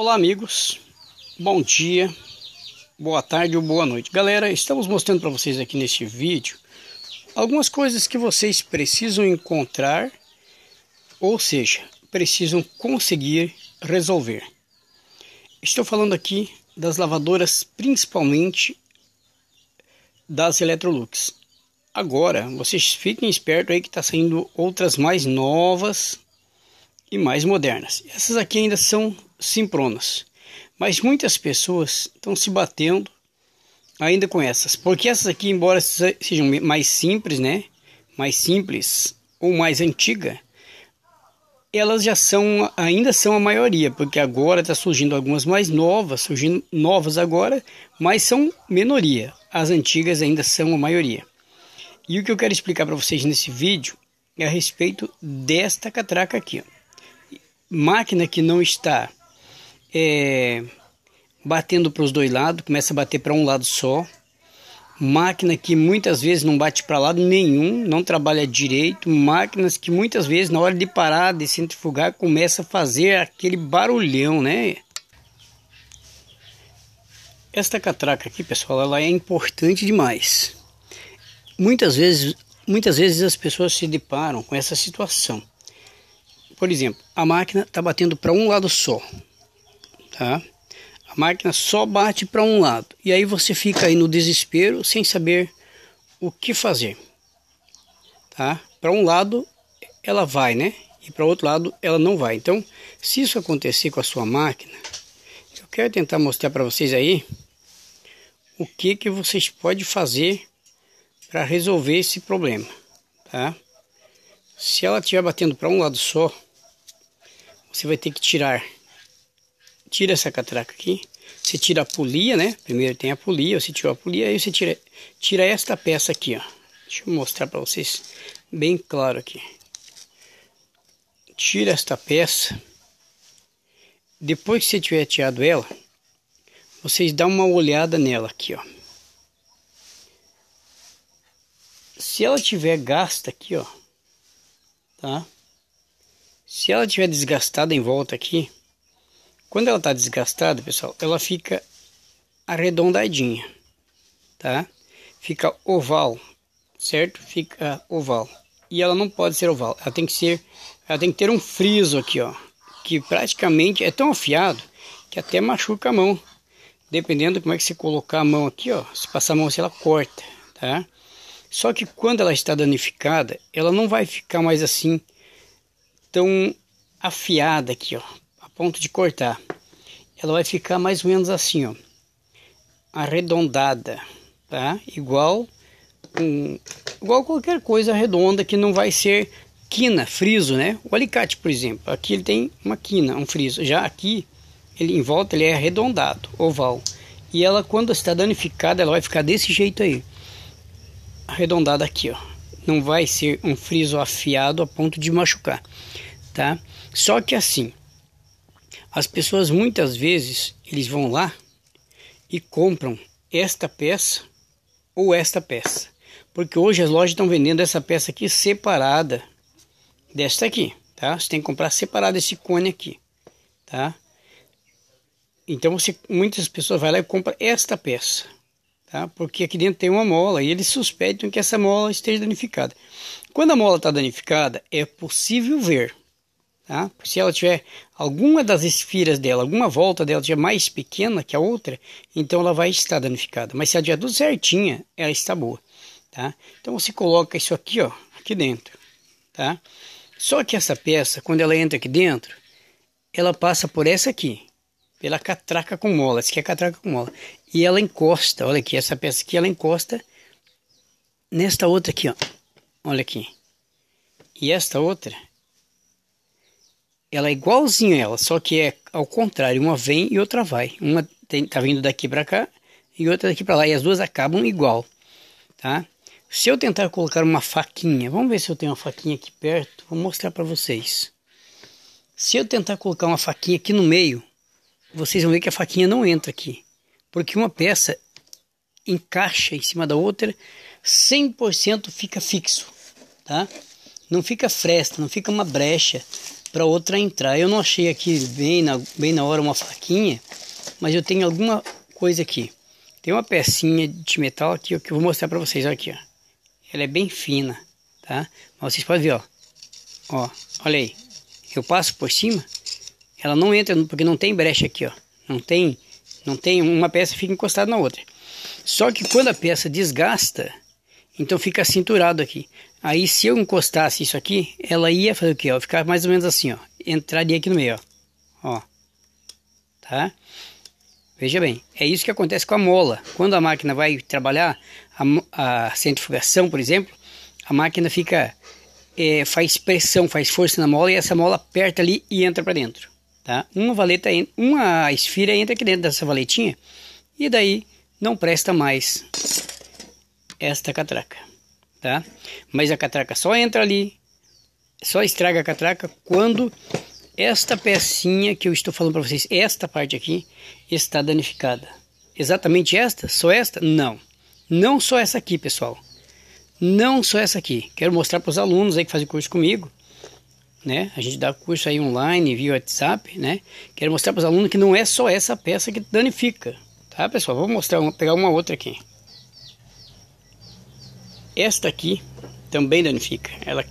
Olá, amigos. Bom dia, boa tarde ou boa noite. Galera, estamos mostrando para vocês aqui neste vídeo algumas coisas que vocês precisam encontrar, ou seja, precisam conseguir resolver. Estou falando aqui das lavadoras, principalmente das Electrolux. Agora, vocês fiquem espertos aí que está saindo outras mais novas e mais modernas. Essas aqui ainda são simpronas. Mas muitas pessoas estão se batendo ainda com essas, porque essas aqui, embora sejam mais simples, né? Mais simples ou mais antiga, elas já são, ainda são a maioria, porque agora está surgindo algumas mais novas, surgindo novas agora, mas são minoria. As antigas ainda são a maioria. E o que eu quero explicar para vocês nesse vídeo é a respeito desta catraca aqui. Ó. Máquina que não está é, batendo para os dois lados, começa a bater para um lado só. Máquina que muitas vezes não bate para lado nenhum, não trabalha direito. Máquinas que muitas vezes, na hora de parar, de centrifugar, começa a fazer aquele barulhão, né? Esta catraca aqui, pessoal, ela é importante demais. Muitas vezes, muitas vezes as pessoas se deparam com essa situação. Por exemplo, a máquina está batendo para um lado só, tá? A máquina só bate para um lado e aí você fica aí no desespero sem saber o que fazer, tá? Para um lado ela vai, né? E para outro lado ela não vai. Então, se isso acontecer com a sua máquina, eu quero tentar mostrar para vocês aí o que que vocês podem fazer para resolver esse problema, tá? Se ela estiver batendo para um lado só, você vai ter que tirar tira essa catraca aqui, você tira a polia, né? Primeiro tem a polia, você tirou a polia, aí você tira, tira esta peça aqui, ó. Deixa eu mostrar para vocês bem claro aqui. Tira esta peça. Depois que você tiver tirado ela, vocês dão uma olhada nela aqui, ó. Se ela tiver gasta aqui, ó, tá? Se ela tiver desgastada em volta aqui, quando ela está desgastada, pessoal, ela fica arredondadinha, tá? Fica oval, certo? Fica oval. E ela não pode ser oval, ela tem que ser, ela tem que ter um friso aqui, ó, que praticamente é tão afiado que até machuca a mão. Dependendo de como é que você colocar a mão aqui, ó, se passar a mão se ela corta, tá? Só que quando ela está danificada, ela não vai ficar mais assim tão afiada aqui, ó, ponto de cortar. Ela vai ficar mais ou menos assim, ó, arredondada, tá? Igual um, igual qualquer coisa redonda que não vai ser quina, friso, né? O alicate, por exemplo, aqui ele tem uma quina, um friso. Já aqui, ele em volta ele é arredondado, oval. E ela quando está danificada, ela vai ficar desse jeito aí. Arredondada aqui, ó. Não vai ser um friso afiado a ponto de machucar, tá? Só que assim, as pessoas muitas vezes eles vão lá e compram esta peça ou esta peça, porque hoje as lojas estão vendendo essa peça aqui separada desta aqui, tá? Você tem que comprar separado esse cone aqui, tá? Então você, muitas pessoas vai lá e compra esta peça, tá? Porque aqui dentro tem uma mola e eles suspeitam que essa mola esteja danificada. Quando a mola está danificada é possível ver Tá? Se ela tiver alguma das esfiras dela, alguma volta dela tiver mais pequena que a outra, então ela vai estar danificada. Mas se a tiver tudo certinha, ela está boa. Tá? Então você coloca isso aqui, ó, aqui dentro. Tá? Só que essa peça, quando ela entra aqui dentro, ela passa por essa aqui, pela catraca com mola. Essa aqui é catraca com mola. E ela encosta, olha aqui, essa peça aqui, ela encosta nesta outra aqui, ó. Olha aqui. E esta outra ela é igualzinha a ela, só que é ao contrário, uma vem e outra vai. Uma tem, tá vindo daqui para cá e outra daqui para lá, e as duas acabam igual, tá? Se eu tentar colocar uma faquinha, vamos ver se eu tenho uma faquinha aqui perto, vou mostrar para vocês. Se eu tentar colocar uma faquinha aqui no meio, vocês vão ver que a faquinha não entra aqui, porque uma peça encaixa em cima da outra, 100% fica fixo, tá? Não fica fresta, não fica uma brecha, para outra entrar. Eu não achei aqui bem na, bem na hora uma faquinha, mas eu tenho alguma coisa aqui. Tem uma pecinha de metal aqui que eu vou mostrar para vocês, olha aqui, ó. Ela é bem fina, tá? Mas vocês podem ver, ó. Ó, olha aí. Eu passo por cima, ela não entra porque não tem brecha aqui, ó. Não tem, não tem uma peça fica encostada na outra. Só que quando a peça desgasta, então fica cinturado aqui. Aí se eu encostasse isso aqui, ela ia fazer o quê? Ó, ficar mais ou menos assim, ó. Entraria aqui no meio, ó. Ó. Tá? Veja bem, é isso que acontece com a mola. Quando a máquina vai trabalhar a, a centrifugação, por exemplo, a máquina fica é, faz pressão, faz força na mola e essa mola aperta ali e entra para dentro, tá? Uma valeta, uma esfera entra aqui dentro dessa valetinha e daí não presta mais esta catraca tá? Mas a catraca só entra ali, só estraga a catraca quando esta pecinha que eu estou falando para vocês, esta parte aqui, está danificada. Exatamente esta? Só esta? Não. Não só essa aqui, pessoal. Não só essa aqui. Quero mostrar para os alunos aí que fazem curso comigo, né? A gente dá curso aí online, via WhatsApp, né? Quero mostrar para os alunos que não é só essa peça que danifica, tá, pessoal? Vou mostrar, vou pegar uma outra aqui. Esta aqui também danifica, ela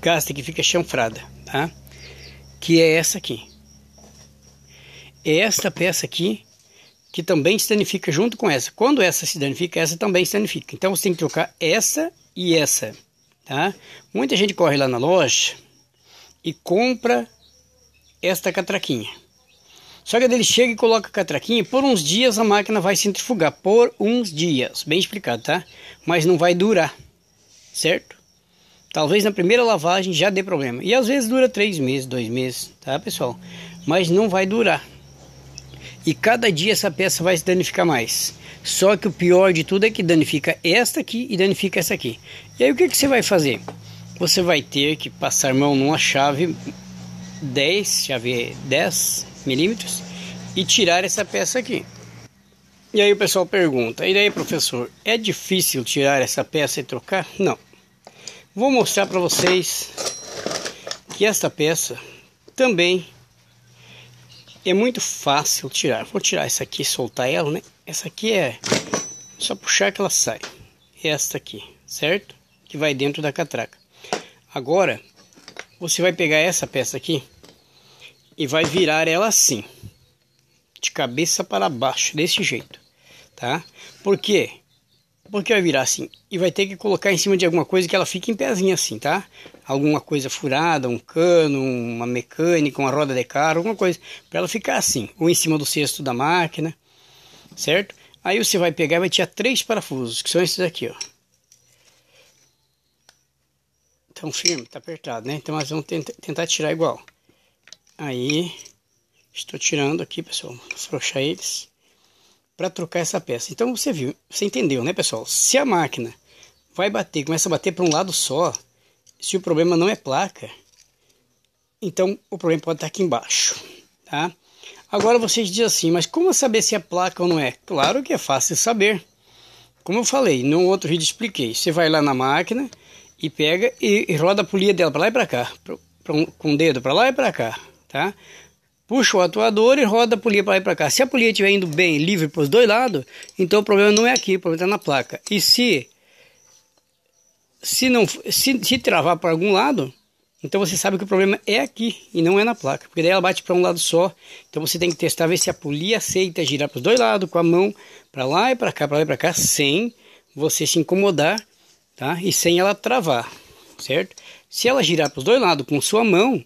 gasta que fica chanfrada, tá? Que é essa aqui. É esta peça aqui que também se danifica junto com essa. Quando essa se danifica, essa também se danifica. Então você tem que trocar essa e essa, tá? Muita gente corre lá na loja e compra esta catraquinha. Só que ele chega e coloca a catraquinha, por uns dias a máquina vai centrifugar, por uns dias, bem explicado, tá? Mas não vai durar, certo? Talvez na primeira lavagem já dê problema. E às vezes dura três meses, dois meses, tá pessoal? Mas não vai durar. E cada dia essa peça vai se danificar mais. Só que o pior de tudo é que danifica esta aqui e danifica essa aqui. E aí o que, que você vai fazer? Você vai ter que passar mão numa chave 10, chave 10, milímetros e tirar essa peça aqui. E aí o pessoal pergunta, e daí professor, é difícil tirar essa peça e trocar? Não. Vou mostrar para vocês que esta peça também é muito fácil tirar. Vou tirar essa aqui, soltar ela, né? Essa aqui é só puxar que ela sai. É esta aqui, certo? Que vai dentro da catraca. Agora, você vai pegar essa peça aqui e vai virar ela assim, de cabeça para baixo, desse jeito, tá? Por quê? Porque vai virar assim e vai ter que colocar em cima de alguma coisa que ela fique em pezinho assim, tá? Alguma coisa furada, um cano, uma mecânica, uma roda de carro, alguma coisa, para ela ficar assim, ou em cima do cesto da máquina, certo? Aí você vai pegar e vai tirar três parafusos, que são esses aqui, ó. Estão firme, tá apertado, né? Então nós vamos tentar tirar igual. Aí, estou tirando aqui, pessoal, afrouxar eles para trocar essa peça. Então você viu, você entendeu, né, pessoal? Se a máquina vai bater, começa a bater para um lado só, se o problema não é placa, então o problema pode estar aqui embaixo, tá? Agora vocês dizem assim, mas como saber se é placa ou não é? Claro que é fácil saber. Como eu falei, no outro vídeo expliquei. Você vai lá na máquina e pega e, roda a polia dela para lá e para cá, pra, pra um, com o dedo para lá e para cá, tá? Puxa o atuador e roda a polia para lá e para cá. Se a polia estiver indo bem, livre para os dois lados, então o problema não é aqui, o problema está na placa. E se se não se, se travar para algum lado, então você sabe que o problema é aqui e não é na placa, porque daí ela bate para um lado só. Então você tem que testar ver se a polia aceita girar para os dois lados com a mão para lá e para cá, para lá e para cá, sem você se incomodar, tá? E sem ela travar, certo? Se ela girar para os dois lados com sua mão,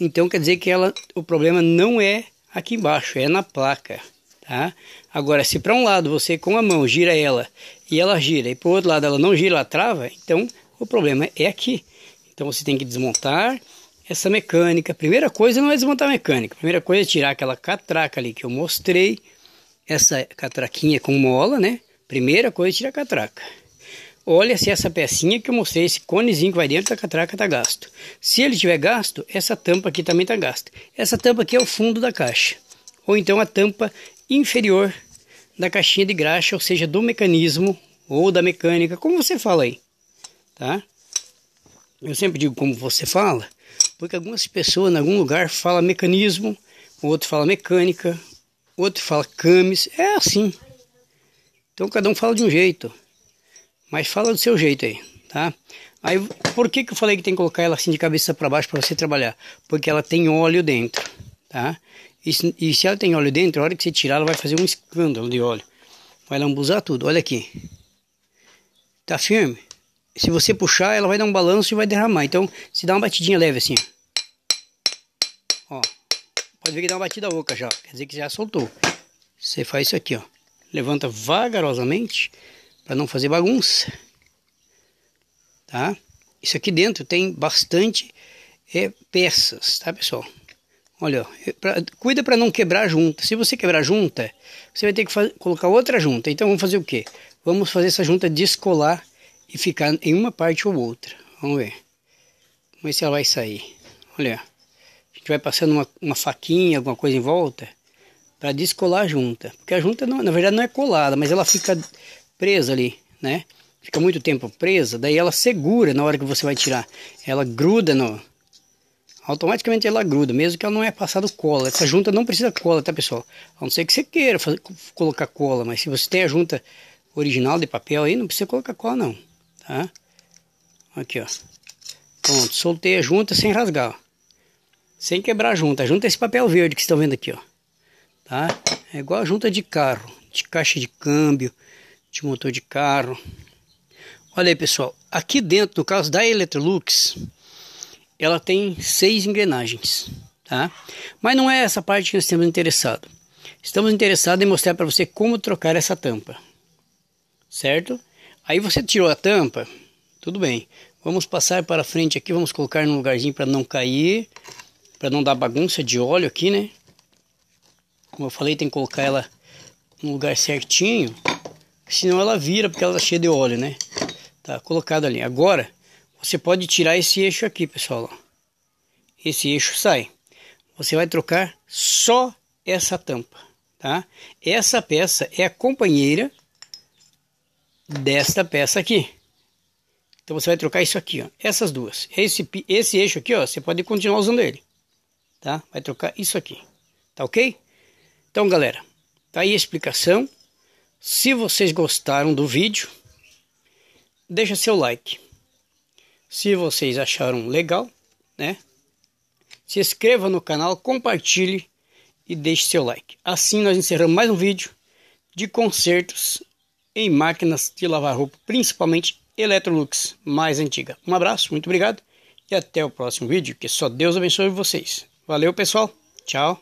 então quer dizer que ela, o problema não é aqui embaixo, é na placa. Tá? Agora, se para um lado você com a mão gira ela e ela gira, e para o outro lado ela não gira, ela trava, então o problema é aqui. Então você tem que desmontar essa mecânica. primeira coisa não é desmontar a mecânica, primeira coisa é tirar aquela catraca ali que eu mostrei, essa catraquinha com mola, né? Primeira coisa é tirar a catraca olha se essa pecinha que eu mostrei, esse conezinho que vai dentro da catraca está gasto. Se ele tiver gasto, essa tampa aqui também está gasta. Essa tampa aqui é o fundo da caixa, ou então a tampa inferior da caixinha de graxa, ou seja, do mecanismo ou da mecânica, como você fala aí, tá? Eu sempre digo como você fala, porque algumas pessoas em algum lugar falam mecanismo, outro fala mecânica, outro fala camis, é assim. Então cada um fala de um jeito. Mas fala do seu jeito aí, tá? Aí, por que, que eu falei que tem que colocar ela assim de cabeça para baixo para você trabalhar? Porque ela tem óleo dentro, tá? E se, e se, ela tem óleo dentro, a hora que você tirar, ela vai fazer um escândalo de óleo. Vai lambuzar tudo, olha aqui. Tá firme? Se você puxar, ela vai dar um balanço e vai derramar. Então, se dá uma batidinha leve assim, ó. Pode ver que dá uma batida oca já, quer dizer que já soltou. Você faz isso aqui, ó. Levanta vagarosamente para não fazer bagunça, tá? Isso aqui dentro tem bastante é, peças, tá pessoal? Olha, é pra, cuida para não quebrar a junta. Se você quebrar a junta, você vai ter que fazer, colocar outra junta. Então vamos fazer o quê? Vamos fazer essa junta descolar e ficar em uma parte ou outra. Vamos ver. Vamos ver se ela vai sair. Olha, a gente vai passando uma, uma faquinha, alguma coisa em volta, para descolar a junta. Porque a junta, não, na verdade, não é colada, mas ela fica presa ali, né? Fica muito tempo presa, daí ela segura na hora que você vai tirar. Ela gruda no. Automaticamente ela gruda, mesmo que ela não é passado cola. Essa junta não precisa cola, tá pessoal? A não ser que você queira fazer, colocar cola, mas se você tem a junta original de papel aí, não precisa colocar cola não, tá? Aqui, ó. Pronto, soltei a junta sem rasgar, ó. Sem quebrar a junta. A junta é esse papel verde que vocês estão vendo aqui, ó. Tá? É igual a junta de carro, de caixa de câmbio, de motor de carro. Olha aí, pessoal, aqui dentro, no caso da Electrolux, ela tem seis engrenagens, tá? Mas não é essa parte que nós estamos interessados. Estamos interessados em mostrar para você como trocar essa tampa, certo? Aí você tirou a tampa, tudo bem. Vamos passar para frente aqui, vamos colocar num lugarzinho para não cair, para não dar bagunça de óleo aqui, né? Como eu falei, tem que colocar ela no lugar certinho senão ela vira porque ela tá cheia de óleo, né? Tá colocado ali. Agora, você pode tirar esse eixo aqui, pessoal. Esse eixo sai. Você vai trocar só essa tampa, tá? Essa peça é a companheira desta peça aqui. Então você vai trocar isso aqui, ó. Essas duas. Esse, esse eixo aqui, ó, você pode continuar usando ele. Tá? Vai trocar isso aqui. Tá ok? Então, galera, tá aí a explicação. Se vocês gostaram do vídeo, deixa seu like. Se vocês acharam legal, né? Se inscreva no canal, compartilhe e deixe seu like. Assim nós encerramos mais um vídeo de consertos em máquinas de lavar roupa, principalmente Electrolux mais antiga. Um abraço, muito obrigado e até o próximo vídeo. Que só Deus abençoe vocês. Valeu, pessoal. Tchau.